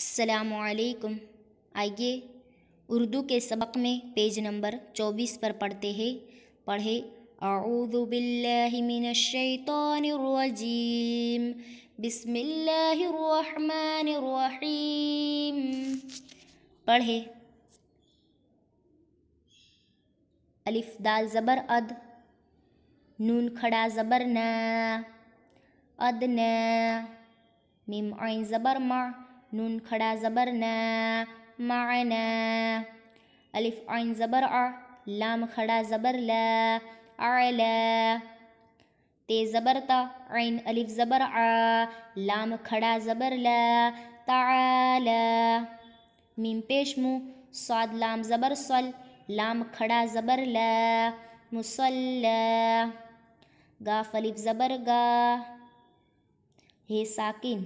असलकुम आइए उर्दू के सबक में पेज नंबर चौबीस पर पढ़ते हैं पढ़े अऊबिल्लिमिनशैतरजीम बिस्मिल्लाहिर्रहमानिर्रहीम पढ़े अलिफ दाल ज़बर अद नून खड़ा ज़बर न अदना मिम आइन ज़बर मा نون خدا زبرنا معنا ألف عين زبر لام خدا زبر لا أعلى تي زبرتا عين ألف زبر لام خدا زبر لا تعالى ميم پیش مو صاد لام زبر صل لام خدا زبر لا مصلى غاف ألف زبر غا هي ساكن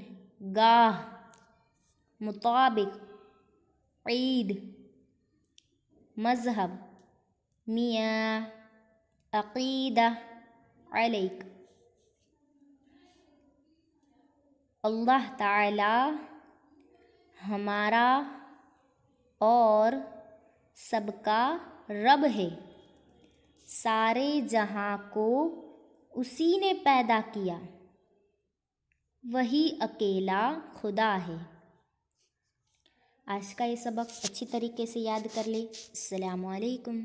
غا मुताबिक ईद मज़हब मियाँ अक़ीदा अलैक अल्लाह ताला हमारा और सबका रब है सारे जहाँ को उसी ने पैदा किया वही अकेला खुदा है आज का ये सबक अच्छी तरीके से याद कर ले अलकुम